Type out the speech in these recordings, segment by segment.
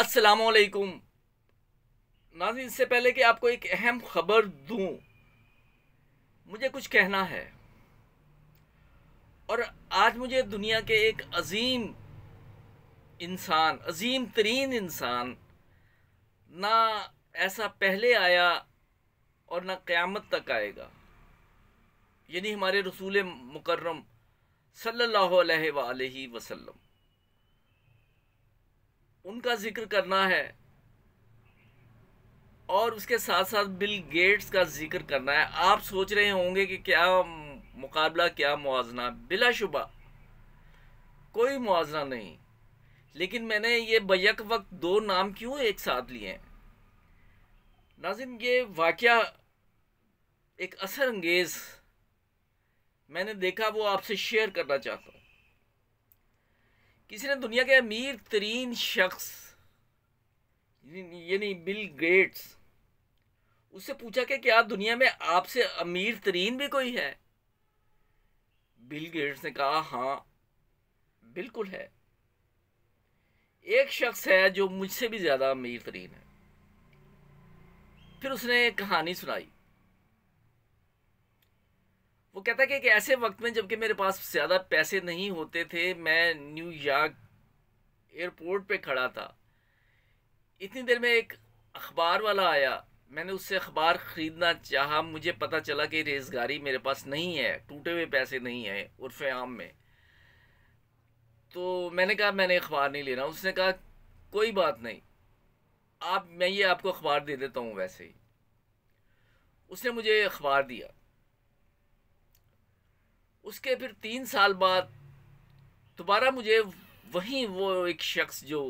असलकुम नाजिन इससे पहले कि आपको एक अहम ख़बर दूं मुझे कुछ कहना है और आज मुझे दुनिया के एक अजीम इंसान अजीम तरीन इंसान ना ऐसा पहले आया और ना क़यामत तक आएगा यानी हमारे रसूल मुकर्रम सल्लल्लाहु अलैहि वसल्लम उनका जिक्र करना है और उसके साथ साथ बिल गेट्स का जिक्र करना है आप सोच रहे होंगे कि क्या मुकाबला क्या मुआजना बिलाशुबा कोई मुआजना नहीं लेकिन मैंने ये बैक वक्त दो नाम क्यों एक साथ लिए हैं नाजिम ये वाक़ एक असर अंगेज़ मैंने देखा वो आपसे शेयर करना चाहता हूँ किसी ने दुनिया के अमीर तरीन शख्स यानी बिल गेट्स उससे पूछा कि क्या दुनिया में आपसे अमीर तरीन भी कोई है बिल गेट्स ने कहा हाँ बिल्कुल है एक शख्स है जो मुझसे भी ज़्यादा अमीर तरीन है फिर उसने कहानी सुनाई वो कहता है कि ऐसे वक्त में जबकि मेरे पास ज़्यादा पैसे नहीं होते थे मैं न्यूयॉर्क एयरपोर्ट पे खड़ा था इतनी देर में एक अखबार वाला आया मैंने उससे अखबार ख़रीदना चाहा मुझे पता चला कि रेजगारी मेरे पास नहीं है टूटे हुए पैसे नहीं है उर्फ आम में तो मैंने कहा मैंने अखबार नहीं लेना उसने कहा कोई बात नहीं आप मैं ये आपको अखबार दे देता हूँ वैसे ही उसने मुझे अखबार दिया उसके फिर तीन साल बाद दोबारा मुझे वहीं वो एक शख्स जो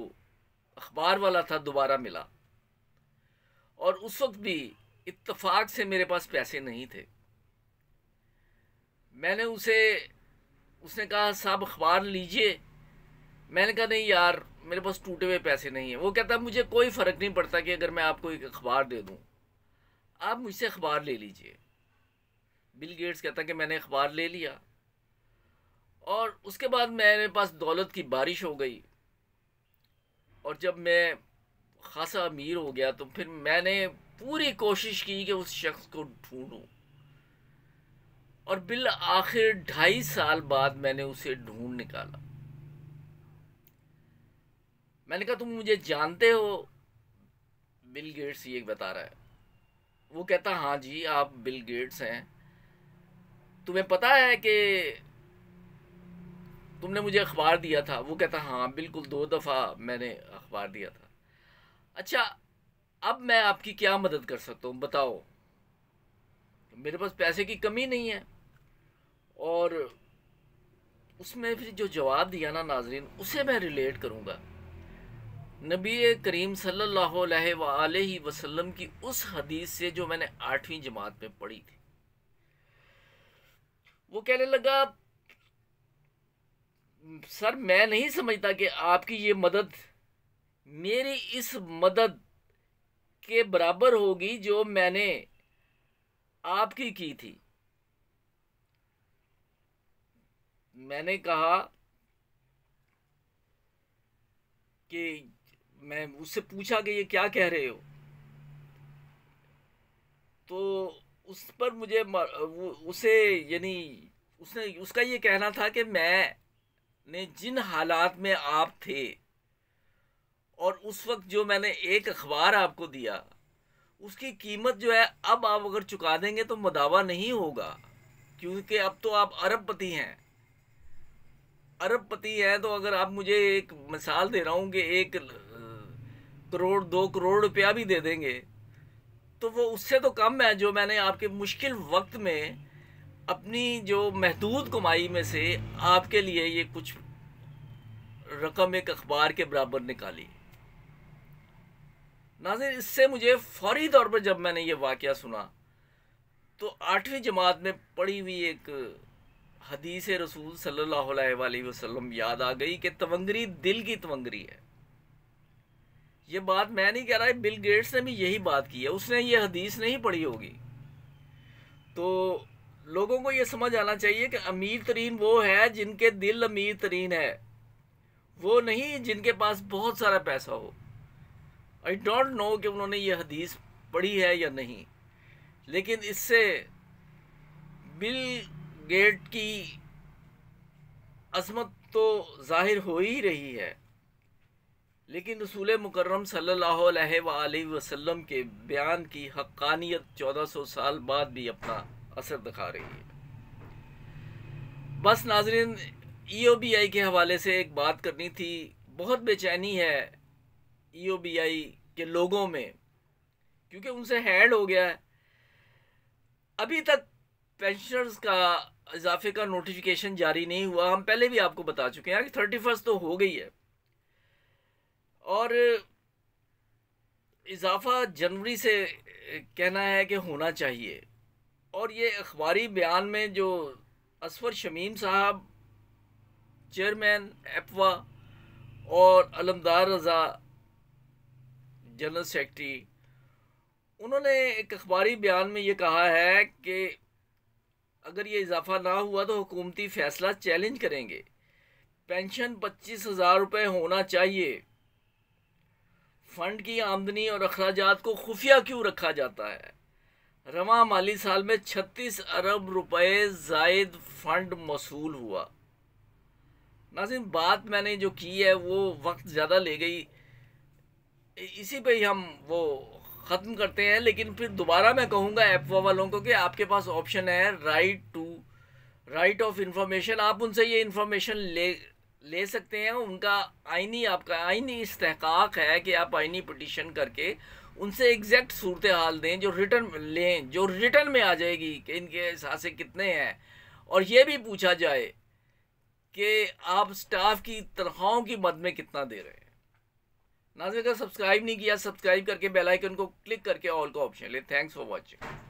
अखबार वाला था दोबारा मिला और उस वक्त भी इत्तफाक से मेरे पास पैसे नहीं थे मैंने उसे उसने कहा साहब अखबार लीजिए मैंने कहा नहीं यार मेरे पास टूटे हुए पैसे नहीं है वो कहता मुझे कोई फ़र्क नहीं पड़ता कि अगर मैं आपको एक अखबार दे दूँ आप मुझसे अखबार ले लीजिए बिल गेट्स कहता कि मैंने अखबार ले लिया और उसके बाद मेरे पास दौलत की बारिश हो गई और जब मैं खासा अमीर हो गया तो फिर मैंने पूरी कोशिश की कि उस शख्स को ढूंढूं और बिल आखिर ढाई साल बाद मैंने उसे ढूंढ निकाला मैंने कहा तुम मुझे जानते हो बिल गेट्स ये बता रहा है वो कहता हाँ जी आप बिल गेट्स हैं तुम्हें पता है कि तुमने मुझे अखबार दिया था वो कहता हाँ बिल्कुल दो दफ़ा मैंने अखबार दिया था अच्छा अब मैं आपकी क्या मदद कर सकता हूँ बताओ मेरे पास पैसे की कमी नहीं है और उसमें फिर जो जवाब दिया ना नाजरीन उसे मैं रिलेट करूँगा नबी करीम सल्लल्लाहु अलैहि वसल्लम की उस हदीस से जो मैंने आठवीं जमात में पढ़ी थी वो कहने लगा सर मैं नहीं समझता कि आपकी ये मदद मेरी इस मदद के बराबर होगी जो मैंने आपकी की थी मैंने कहा कि मैं उससे पूछा कि ये क्या कह रहे हो तो उस पर मुझे उसे यानी उसने उसका ये कहना था कि मैं ने जिन हालात में आप थे और उस वक्त जो मैंने एक अखबार आपको दिया उसकी कीमत जो है अब आप अगर चुका देंगे तो मदावा नहीं होगा क्योंकि अब तो आप अरबपति हैं अरबपति हैं तो अगर आप मुझे एक मिसाल दे रहा हूँ कि एक करोड़ दो करोड़ रुपया भी दे देंगे तो वो उससे तो कम है जो मैंने आपके मुश्किल वक्त में अपनी जो महदूद कमाई में से आपके लिए ये कुछ रकम एक अखबार के बराबर निकाली नाजिर इससे मुझे फौरी तौर पर जब मैंने ये वाक़ सुना तो आठवीं जमात में पढ़ी हुई एक हदीस रसूल सल्लल्लाहु अलैहि वसल्लम याद आ गई कि तवंगरी दिल की तवंगरी है ये बात मैं नहीं कह रहा है बिल गेट्स ने भी यही बात की है उसने ये हदीस नहीं पढ़ी होगी तो लोगों को ये समझ आना चाहिए कि अमीर तरीन वो है जिनके दिल अमीर तरीन है वो नहीं जिनके पास बहुत सारा पैसा हो आई डोंट नो कि उन्होंने ये हदीस पढ़ी है या नहीं लेकिन इससे बिल गेट की असमत तो जाहिर हो ही रही है लेकिन रसूल मुकर्रम सल्लल्लाहु अलैहि वसल्लम के बयान की हक्कानियत 1400 साल बाद भी अपना असर दिखा रही है बस नाजरीन ई e के हवाले से एक बात करनी थी बहुत बेचैनी है ई e के लोगों में क्योंकि उनसे हैड हो गया है अभी तक पेंशनर्स का इजाफे का नोटिफिकेशन जारी नहीं हुआ हम पहले भी आपको बता चुके हैं कि थर्टी फर्स्ट तो हो गई है और इजाफा जनवरी से कहना है कि होना चाहिए और ये अखबारी बयान में जो असफर शमीम साहब चेयरमैन एपवा और अलमदार रज़ा जनरल सेक्रेटरी उन्होंने एक अखबारी बयान में ये कहा है कि अगर ये इजाफा ना हुआ तो हुकूमती फ़ैसला चैलेंज करेंगे पेंशन पच्चीस हज़ार रुपये होना चाहिए फ़ंड की आमदनी और अखराज को खुफिया क्यों रखा जाता है रवा माली साल में 36 अरब रुपए जायद फंड मसूल हुआ नाजिन बात मैंने जो की है वो वक्त ज़्यादा ले गई इसी पे ही हम वो ख़त्म करते हैं लेकिन फिर दोबारा मैं कहूँगा एफवा वालों को कि आपके पास ऑप्शन है right to right of information आप उनसे ये इन्फॉर्मेशन ले ले सकते हैं उनका आइनी आपका आइनी इस्तेकाक है कि आप आइनी पटिशन करके उनसे एग्जैक्ट सूरत हाल दें जो रिटर्न लें जो रिटर्न में आ जाएगी कि इनके सासे कितने हैं और ये भी पूछा जाए कि आप स्टाफ की तनख्वाहों की मद में कितना दे रहे हैं नाजिक सब्सक्राइब नहीं किया सब्सक्राइब करके बेल आइकन को क्लिक करके ऑल का ऑप्शन ले थैंक्स फॉर वॉचिंग